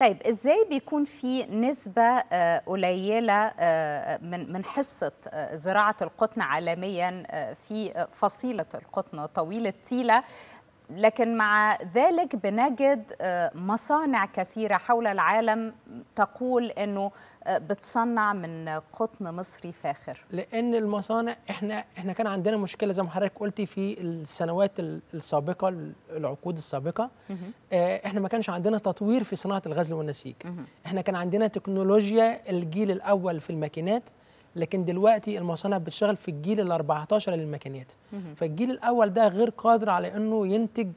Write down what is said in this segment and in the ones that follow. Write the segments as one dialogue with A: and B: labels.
A: طيب ازاي بيكون في نسبة آه، قليلة آه، من من حصة آه، زراعة القطن عالميا في فصيلة القطن طويل التيلة لكن مع ذلك بنجد آه، مصانع كثيرة حول العالم تقول أنه آه، بتصنع من قطن مصري فاخر
B: لأن المصانع إحنا, إحنا كان عندنا مشكلة زي ما حضرتك قلتي في السنوات السابقة العقود السابقة آه، إحنا ما كانش عندنا تطوير في صناعة الغزل والنسيج إحنا كان عندنا تكنولوجيا الجيل الأول في الماكينات لكن دلوقتي المصانع بتشتغل في الجيل ال 14 للمكنات فالجيل الاول ده غير قادر على انه ينتج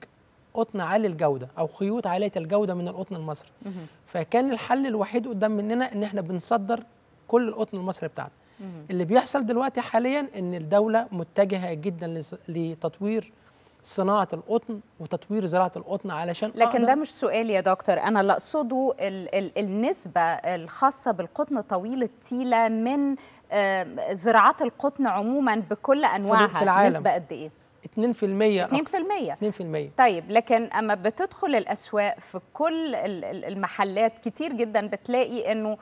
B: قطن عالي الجوده او خيوط عاليه الجوده من القطن المصري فكان الحل الوحيد قدام مننا ان احنا بنصدر كل القطن المصري بتاعنا اللي بيحصل دلوقتي حاليا ان الدوله متجهه جدا لتطوير صناعه القطن وتطوير زراعه القطن علشان لكن ده مش
A: سؤال يا دكتور انا اللي اقصده ال ال النسبه الخاصه بالقطن طويل التيله من زراعات القطن عموما بكل انواعها في العالم. نسبه قد ايه
B: 2% 2% 2%
A: طيب لكن اما بتدخل الاسواق في كل المحلات كتير جدا بتلاقي انه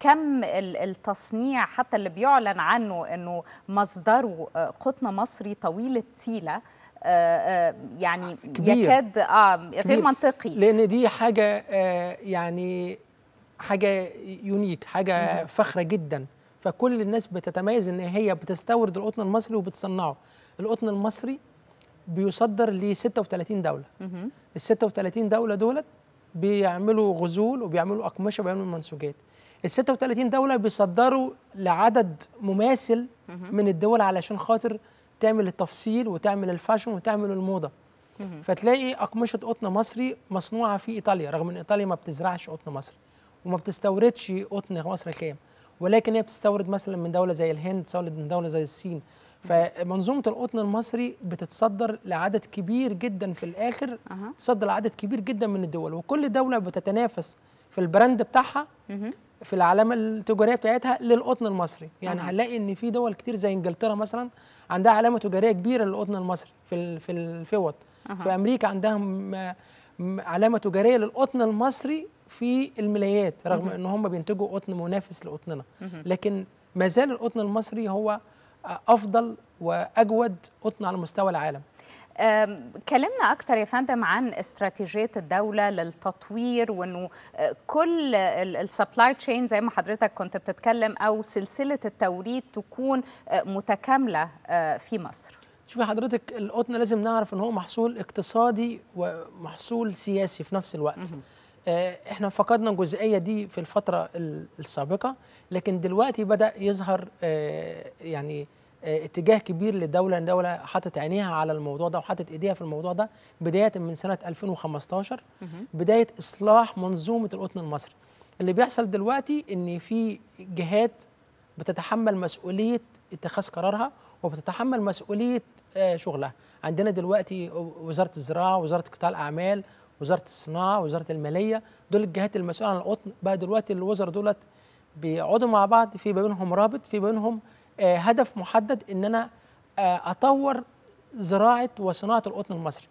A: كم التصنيع حتى اللي بيعلن عنه انه مصدره آه، قطن مصري طويل التيله آه، آه، يعني كبير. يكاد اه غير كبير. منطقي لان دي حاجه يعني
B: حاجه يونيك حاجه فخره جدا فكل الناس بتتميز ان هي بتستورد القطن المصري وبتصنعه القطن المصري بيصدر ل 36 دوله ال 36 دوله دولت بيعملوا غزول وبيعملوا اقمشه وبيعملوا منسوجات ال 36 دوله بيصدروا لعدد مماثل من الدول علشان خاطر تعمل التفصيل وتعمل الفاشن وتعمل الموضه فتلاقي اقمشه قطن مصري مصنوعه في ايطاليا رغم ان ايطاليا ما بتزرعش قطن مصري وما بتستوردش قطن مصري خام ولكن هي بتستورد مثلا من دوله زي الهند بتستورد من دوله زي الصين فمنظومه القطن المصري بتتصدر لعدد كبير جدا في الاخر تصدر لعدد كبير جدا من الدول وكل دوله بتتنافس في البراند بتاعها في العلامه التجاريه بتاعتها للقطن المصري يعني مم. هنلاقي ان في دول كتير زي انجلترا مثلا عندها علامه تجاريه كبيره للقطن المصري في في الفوط أه. في امريكا عندها علامه تجاريه للقطن المصري في الملايات رغم مم. ان هم بينتجوا قطن منافس لقطننا لكن ما زال القطن المصري
A: هو افضل واجود قطن على مستوى العالم كلمنا أكتر يا فندم عن استراتيجية الدولة للتطوير وأنه كل السبلاي تشين زي ما حضرتك كنت بتتكلم أو سلسلة التوريد تكون متكاملة في مصر
B: شوفي حضرتك القطن لازم نعرف ان هو محصول اقتصادي ومحصول سياسي في نفس الوقت احنا فقدنا الجزئيه دي في الفتره السابقه لكن دلوقتي بدا يظهر يعني آه، اتجاه كبير للدولة ان دوله حطت عينيها على الموضوع ده وحطت ايديها في الموضوع ده بدايه من سنه 2015 بدايه اصلاح منظومه القطن المصري اللي بيحصل دلوقتي ان في جهات بتتحمل مسؤوليه اتخاذ قرارها وبتتحمل مسؤوليه آه، شغلها عندنا دلوقتي وزاره الزراعه وزاره قطاع الاعمال وزاره الصناعه وزاره الماليه دول الجهات المسؤوله عن القطن بقى دلوقتي الوزراء دولت بيقعدوا مع بعض في بينهم رابط في بينهم آه، هدف محدد ان انا آه، اطور زراعه وصناعه القطن المصري